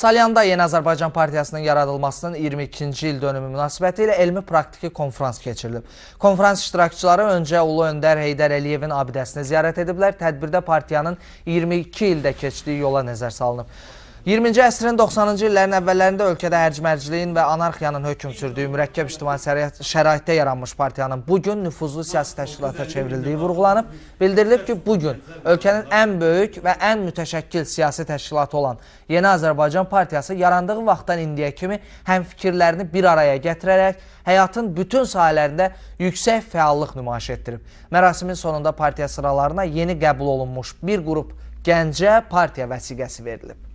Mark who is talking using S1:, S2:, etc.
S1: Salyanda Yeni Azərbaycan Partiyasının yaradılmasının 22-ci il dönümü münasibəti ilə elmi-praktiki konfrans keçirilib. Konfrans iştirakçıları öncə Ulu Öndər Heydər Əliyevin abidəsini ziyarət ediblər. Tədbirdə partiyanın 22 ildə keçdiyi yola nəzər salınıb. 20-ci əsrin 90-cı illərin əvvəllərində ölkədə hərcmərciliyin və anarxiyanın hökum sürdüyü mürəkkəb ictimai şəraitdə yaranmış partiyanın bugün nüfuzlu siyasi təşkilata çevrildiyi vurgulanıb, bildirilib ki, bugün ölkənin ən böyük və ən mütəşəkkil siyasi təşkilatı olan Yeni Azərbaycan Partiyası yarandığı vaxtdan indiyə kimi həm fikirlərini bir araya gətirərək, həyatın bütün sahələrində yüksək fəallıq nümayiş etdirib. Mərasimin sonunda partiya sıralarına yeni qəbul olunmuş bir qrup gəncə partiya vəsiqəsi verilib.